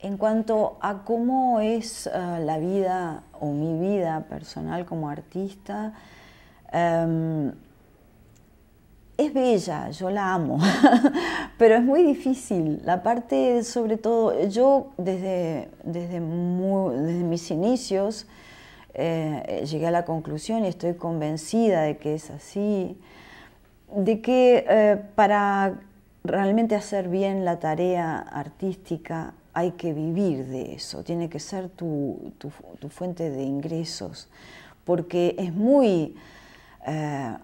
En cuanto a cómo es eh, la vida o mi vida personal como artista, em, es bella, yo la amo, pero es muy difícil. La parte, sobre todo, yo desde, desde, mis inicios eh, llegué a la conclusión y estoy convencida de que es así, de que eh, para realmente hacer bien la tarea artística hay que vivir de eso, tiene que ser tu, fuente de ingresos, porque es muy, eh,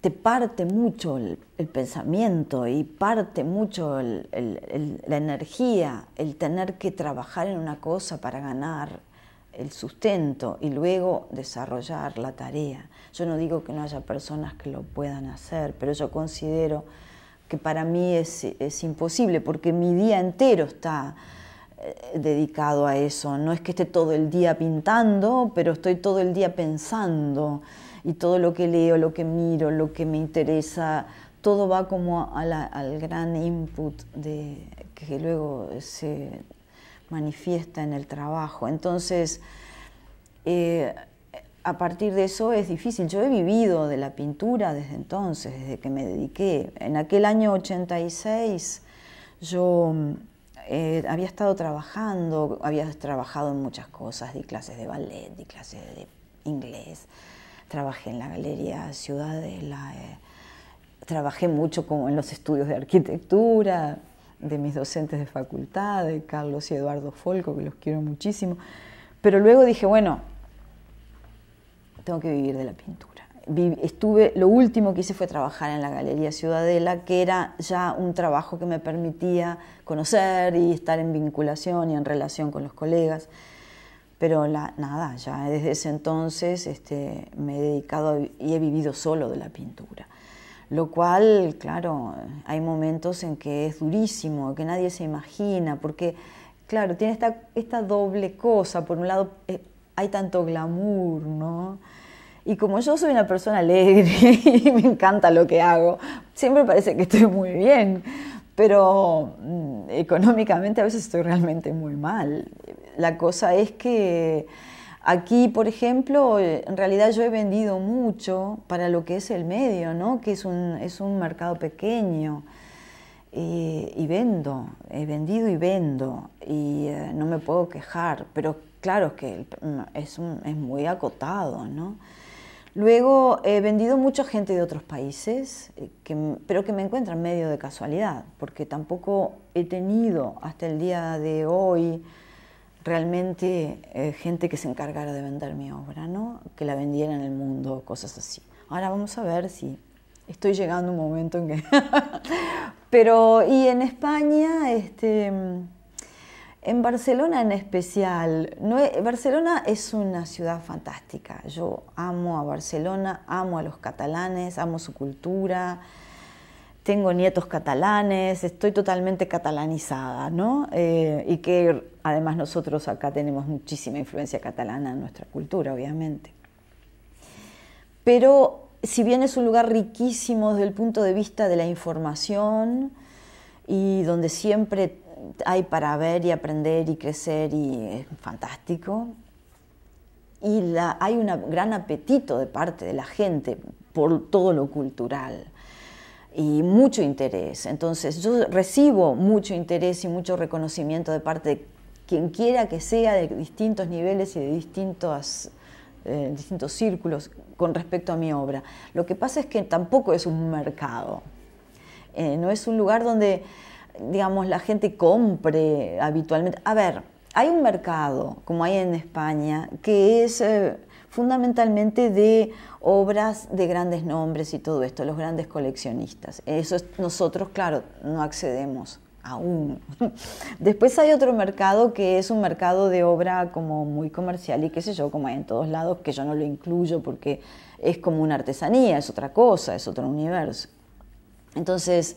te parte mucho el, pensamiento y parte mucho la energía, el tener que trabajar en una cosa para ganar el sustento y luego desarrollar la tarea. Yo no digo que no haya personas que lo puedan hacer, pero yo considero que para mí es, imposible, porque mi día entero está eh, dedicado a eso. No es que esté todo el día pintando, pero estoy todo el día pensando y todo lo que leo, lo que miro, lo que me interesa, todo va como al gran input de, que luego se manifiesta en el trabajo. Entonces, eh, a partir de eso es difícil. Yo he vivido de la pintura desde entonces, desde que me dediqué. En aquel año 86 yo mm, eh, había estado trabajando, había trabajado en muchas cosas, di clases de ballet, di clases de inglés, trabajé en la Galería Ciudadela, eh, trabajé mucho como en los estudios de arquitectura, de mis docentes de facultad, de Carlos y Eduardo Folco, que los quiero muchísimo. Pero luego dije, bueno, tengo que vivir de la pintura. Estuve, lo último que hice fue trabajar en la Galería Ciudadela, que era ya un trabajo que me permitía conocer y estar en vinculación y en relación con los colegas. Pero la, nada, ya desde ese entonces este, me he dedicado y he vivido solo de la pintura. Lo cual, claro, hay momentos en que es durísimo, que nadie se imagina, porque, claro, tiene esta, esta doble cosa. Por un lado, eh, hay tanto glamour, ¿no? Y como yo soy una persona alegre y me encanta lo que hago, siempre parece que estoy muy bien, pero mm, económicamente a veces estoy realmente muy mal. La cosa es que aquí, por ejemplo, en realidad yo he vendido mucho para lo que es el medio, ¿no? que es un, es un mercado pequeño. y vendo, he vendido y vendo, y eh, no me puedo quejar, pero claro que es, un, es muy acotado, ¿no? Luego he vendido mucha gente de otros países, eh, pero que me encuentran medio de casualidad, porque tampoco he tenido hasta el día de hoy realmente eh, gente que se encargara de vender mi obra, ¿no? que la vendiera en el mundo, cosas así. Ahora vamos a ver si estoy llegando a un momento en que... pero, y en España, este... En Barcelona en especial, Barcelona es una ciudad fantástica. Yo amo a Barcelona, amo a los catalanes, amo su cultura. Tengo nietos catalanes, estoy totalmente catalanizada, ¿no? Eh, y que además nosotros acá tenemos muchísima influencia catalana en nuestra cultura, obviamente. Pero si bien es un lugar riquísimo desde el punto de vista de la información y donde siempre hay para ver y aprender y crecer y es fantástico. Y hay un gran apetito de parte de la gente por todo lo cultural y mucho interés. Entonces yo recibo mucho interés y mucho reconocimiento de parte de quien quiera que sea de distintos niveles y de distintos, eh, distintos círculos con respecto a mi obra. Lo que pasa es que tampoco es un mercado, eh, no es un lugar donde digamos, la gente compre habitualmente. A ver, hay un mercado, como hay en España, que es eh, fundamentalmente de obras de grandes nombres y todo esto, los grandes coleccionistas. Eso nosotros, claro, no accedemos aún. Después hay otro mercado que es un mercado de obra como muy comercial y qué sé yo, como hay en todos lados, que yo no lo incluyo porque es como una artesanía, es otra cosa, es otro universo. Entonces,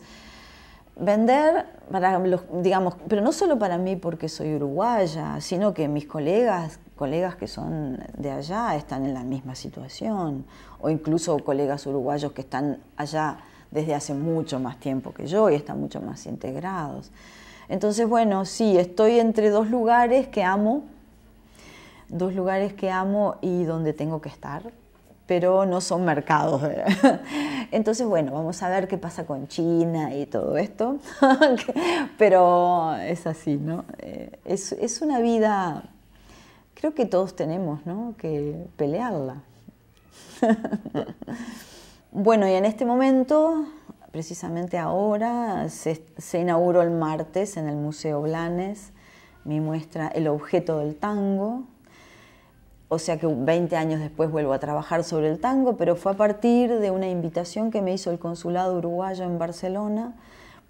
vender para digamos, pero no solo para mí porque soy uruguaya, sino que mis colegas, colegas que son de allá están en la misma situación, o incluso colegas uruguayos que están allá desde hace mucho más tiempo que yo y están mucho más integrados. Entonces, bueno, sí, estoy entre dos lugares que amo, dos lugares que amo y donde tengo que estar, pero no son mercados. Entonces, bueno, vamos a ver qué pasa con China y todo esto, pero es así, ¿no? Eh, es, una vida, creo que todos tenemos, ¿no? Que pelearla. Bueno, y en este momento, precisamente ahora, se, se inauguró el martes en el Museo Blanes mi muestra El objeto del tango, o sea que 20 años después vuelvo a trabajar sobre el tango, pero fue a partir de una invitación que me hizo el consulado uruguayo en Barcelona,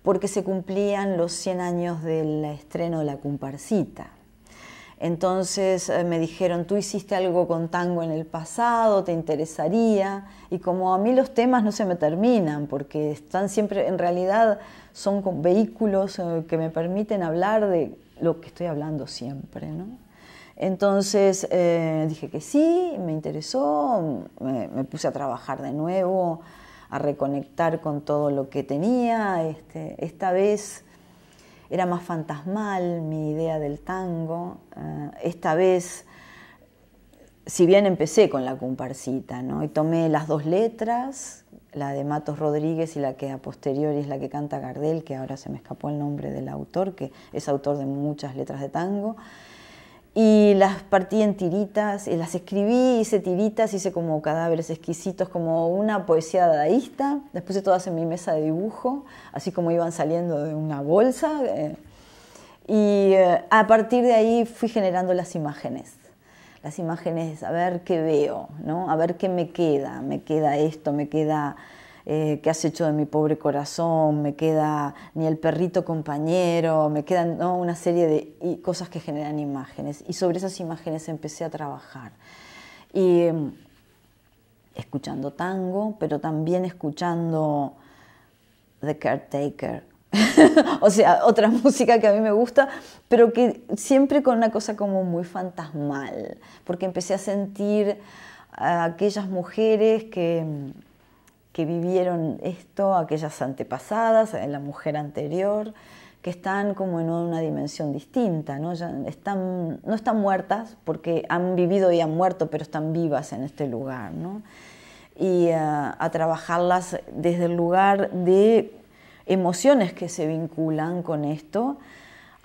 porque se cumplían los 100 años del estreno de La Comparsita. Entonces eh, me dijeron, tú hiciste algo con tango en el pasado, te interesaría. Y como a mí los temas no se me terminan, porque están siempre, en realidad son vehículos eh, que me permiten hablar de lo que estoy hablando siempre. ¿no? Entonces eh, dije que sí, me interesó, me, puse a trabajar de nuevo, a reconectar con todo lo que tenía. Este, esta vez era más fantasmal mi idea del tango. Eh, esta vez, si bien empecé con la comparsita, ¿no? y tomé las dos letras, la de Matos Rodríguez y la que a posteriori es la que canta Gardel, que ahora se me escapó el nombre del autor, que es autor de muchas letras de tango y las partí en tiritas, y las escribí, hice tiritas, hice como cadáveres exquisitos, como una poesía dadaísta, las puse todas en mi mesa de dibujo, así como iban saliendo de una bolsa, eh. y eh, a partir de ahí fui generando las imágenes. Las imágenes, a ver qué veo, ¿no? a ver qué me queda, me queda esto, me queda eh, ¿qué has hecho de mi pobre corazón? Me queda ni el perrito compañero, me quedan una serie de cosas que generan imágenes. Y sobre esas imágenes empecé a trabajar. Y mm, escuchando tango, pero también escuchando The Caretaker. o sea, otra música que a mí me gusta, pero que siempre con una cosa como muy fantasmal, porque empecé a sentir a aquellas mujeres que mm, que vivieron esto, aquellas antepasadas, eh, la mujer anterior, que están como en una dimensión distinta, ¿no? están, no están muertas porque han vivido y han muerto, pero están vivas en este lugar, y eh, a trabajarlas desde el lugar de emociones que se vinculan con esto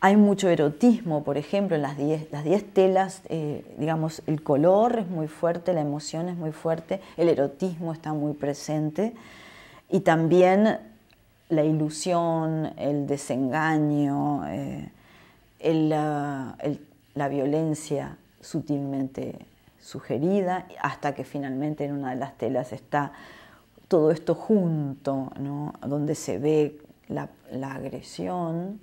hay mucho erotismo, por ejemplo, en las 10 diez telas, eh, digamos, el color es muy fuerte, la emoción es muy fuerte, el erotismo está muy presente y también la ilusión, el desengaño, eh, la, violencia sutilmente sugerida, hasta que finalmente en una de las telas está todo esto junto, donde se ve la agresión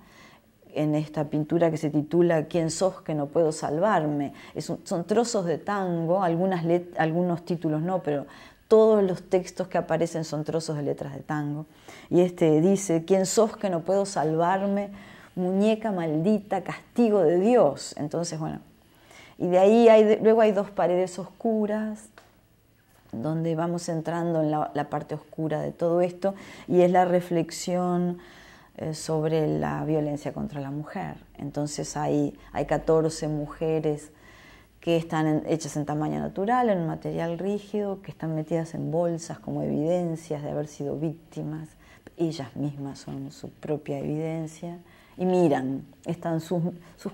en esta pintura que se titula ¿Quién sos que no puedo salvarme? son trozos de tango, algunas algunos títulos no, pero todos los textos que aparecen son trozos de letras de tango. Y este dice, ¿quién sos que no puedo salvarme? Muñeca maldita, castigo de Dios. Entonces, bueno, y de ahí luego hay dos paredes oscuras donde vamos entrando en la, la parte oscura de todo esto y es la reflexión eh, sobre la violencia contra la mujer. Entonces hay, hay 14 mujeres que están hechas en tamaño natural, en material rígido, que están metidas en bolsas como evidencias de haber sido víctimas. Ellas mismas son su propia evidencia y miran, están sus,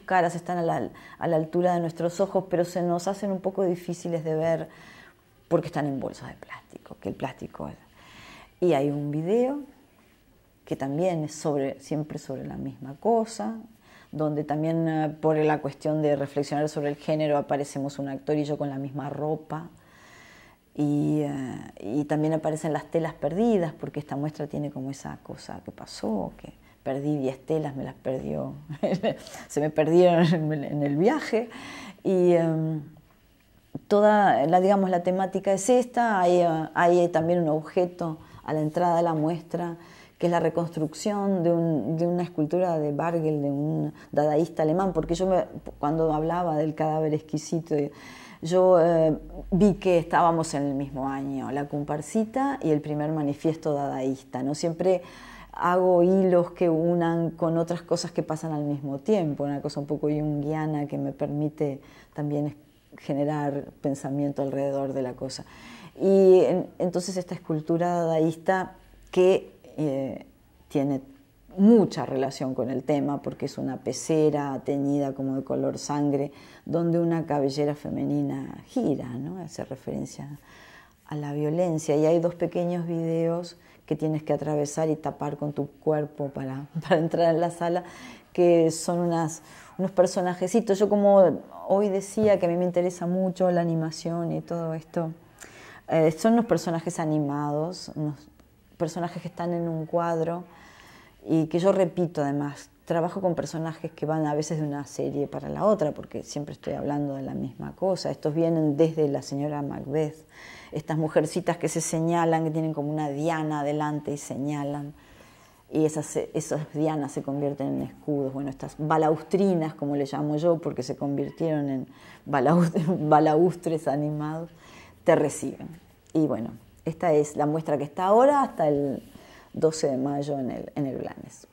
caras están a la, a la altura de nuestros ojos, pero se nos hacen un poco difíciles de ver porque están en bolsas de plástico, que el plástico Y hay un video que también es sobre, siempre sobre la misma cosa, donde también eh, por la cuestión de reflexionar sobre el género aparecemos un actor y yo con la misma ropa. Y, eh, también aparecen las telas perdidas, porque esta muestra tiene como esa cosa que pasó, que perdí 10 telas, me las perdió, se me perdieron en el viaje. Y em, toda, la, digamos, la temática es esta, eh, hay también un objeto a la entrada de la muestra que es la reconstrucción de, una escultura de Bargel, de un dadaísta alemán, porque yo cuando hablaba del cadáver exquisito, yo eh, vi que estábamos en el mismo año, la comparsita y el primer manifiesto dadaísta, ¿no? Siempre hago hilos que unan con otras cosas que pasan al mismo tiempo, una cosa un poco yunguiana que me permite también generar pensamiento alrededor de la cosa. Y entonces esta escultura dadaísta que tiene mucha relación con el tema porque es una pecera teñida como de color sangre, donde una cabellera femenina gira, ¿no? hace referencia a la violencia. Y hay dos pequeños videos que tienes que atravesar y tapar con tu cuerpo para, entrar en la sala, que son unas, unos personajecitos. Yo como hoy decía que a mí me interesa mucho la animación y todo esto, eh, son unos personajes animados, personajes que están en un cuadro y que yo repito además. Trabajo con personajes que van a veces de una serie para la otra, porque siempre estoy hablando de la misma cosa. Estos vienen desde la señora Macbeth, estas mujercitas que se señalan, que tienen como una diana adelante y señalan y esas, esas, dianas se convierten en escudos, bueno, estas balaustrinas, como le llamo yo, porque se convirtieron en balaustres, balaustres animados, te reciben. Y bueno, esta es la muestra que está ahora hasta el 12 de mayo en el, en el Blanes.